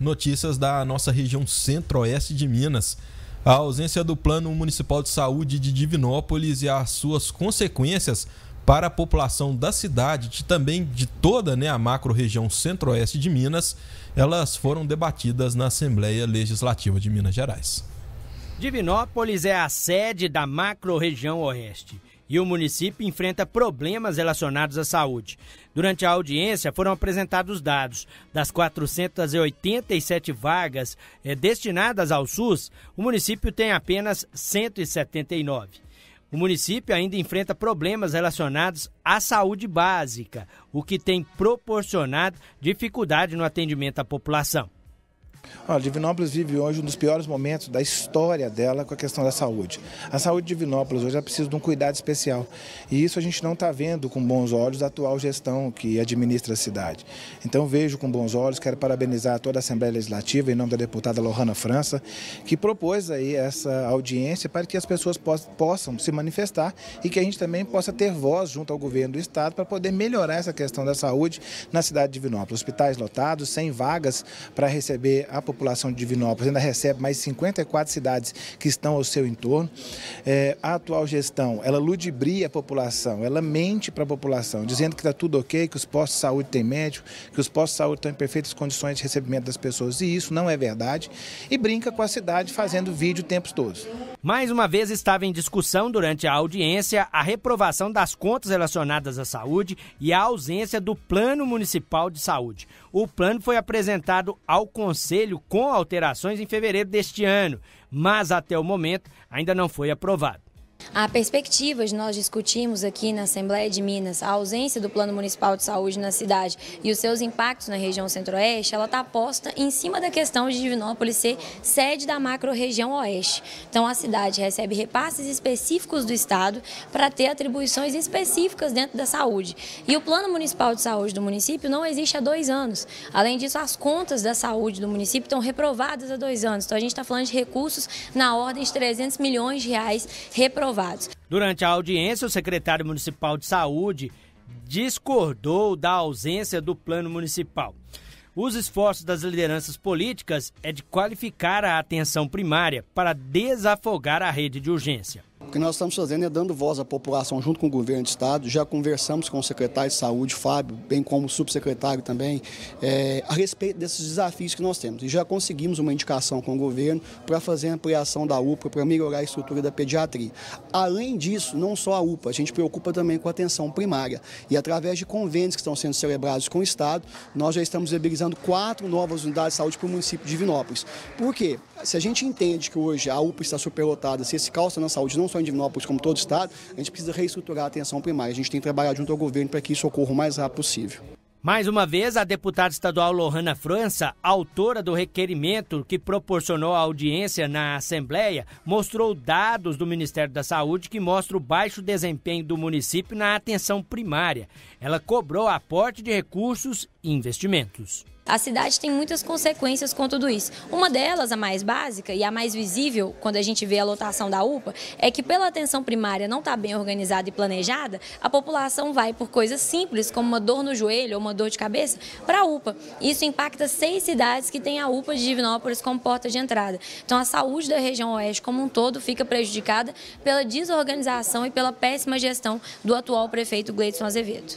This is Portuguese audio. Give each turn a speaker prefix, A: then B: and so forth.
A: Notícias da nossa região centro-oeste de Minas. A ausência do Plano Municipal de Saúde de Divinópolis e as suas consequências para a população da cidade, e também de toda né, a macro-região centro-oeste de Minas, elas foram debatidas na Assembleia Legislativa de Minas Gerais.
B: Divinópolis é a sede da macro-região oeste e o município enfrenta problemas relacionados à saúde. Durante a audiência foram apresentados dados. Das 487 vagas eh, destinadas ao SUS, o município tem apenas 179. O município ainda enfrenta problemas relacionados à saúde básica, o que tem proporcionado dificuldade no atendimento à população.
A: Olha, Divinópolis vive hoje um dos piores momentos da história dela com a questão da saúde. A saúde de Divinópolis hoje precisa de um cuidado especial. E isso a gente não está vendo com bons olhos a atual gestão que administra a cidade. Então vejo com bons olhos, quero parabenizar toda a Assembleia Legislativa, em nome da deputada Lohana França, que propôs aí essa audiência para que as pessoas possam se manifestar e que a gente também possa ter voz junto ao governo do Estado para poder melhorar essa questão da saúde na cidade de Divinópolis. Hospitais lotados, sem vagas para receber a a população de Divinópolis ainda recebe mais 54 cidades que estão ao seu entorno. É, a atual gestão, ela ludibria a população, ela mente para a população, dizendo que está tudo ok, que os postos de saúde têm médico, que os postos de saúde estão em perfeitas condições de recebimento das pessoas, e isso não é verdade, e brinca com a cidade fazendo vídeo tempos todos. Mais uma vez
B: estava em discussão durante a audiência a reprovação das contas relacionadas à saúde e a ausência do Plano Municipal de Saúde. O plano foi apresentado ao Conselho com alterações em fevereiro deste ano, mas até o momento ainda não foi aprovado.
C: Há perspectivas, nós discutimos aqui na Assembleia de Minas a ausência do Plano Municipal de Saúde na cidade e os seus impactos na região centro-oeste, ela está posta em cima da questão de Divinópolis ser sede da macro-região oeste. Então a cidade recebe repasses específicos do Estado para ter atribuições específicas dentro da saúde. E o Plano Municipal de Saúde do município não existe há dois anos. Além disso, as contas da saúde do município estão reprovadas há dois anos. Então a gente está falando de recursos na ordem de 300 milhões de reais reprovados aprovados.
B: Durante a audiência, o secretário municipal de saúde discordou da ausência do plano municipal. Os esforços das lideranças políticas é de qualificar a atenção primária para desafogar a rede de urgência.
D: O que nós estamos fazendo é dando voz à população junto com o governo do Estado. Já conversamos com o secretário de Saúde, Fábio, bem como o subsecretário também, é, a respeito desses desafios que nós temos. E já conseguimos uma indicação com o governo para fazer a ampliação da UPA, para melhorar a estrutura da pediatria. Além disso, não só a UPA, a gente preocupa também com a atenção primária. E através de convênios que estão sendo celebrados com o Estado, nós já estamos viabilizando quatro novas unidades de saúde para o município de Vinópolis. Por quê? Se a gente entende que hoje a UPA está superlotada, se esse calça na saúde não só de em como todo Estado, a gente precisa reestruturar a atenção primária. A gente tem que trabalhar junto ao governo para que isso ocorra o mais rápido possível.
B: Mais uma vez, a deputada estadual Lohana França, autora do requerimento que proporcionou a audiência na Assembleia, mostrou dados do Ministério da Saúde que mostram o baixo desempenho do município na atenção primária. Ela cobrou aporte de recursos investimentos.
C: A cidade tem muitas consequências com tudo isso. Uma delas, a mais básica e a mais visível, quando a gente vê a lotação da UPA, é que pela atenção primária não estar tá bem organizada e planejada, a população vai por coisas simples, como uma dor no joelho ou uma dor de cabeça, para a UPA. Isso impacta seis cidades que têm a UPA de Divinópolis como porta de entrada. Então a saúde da região oeste como um todo fica prejudicada pela desorganização e pela péssima gestão do atual prefeito Gleidson Azevedo.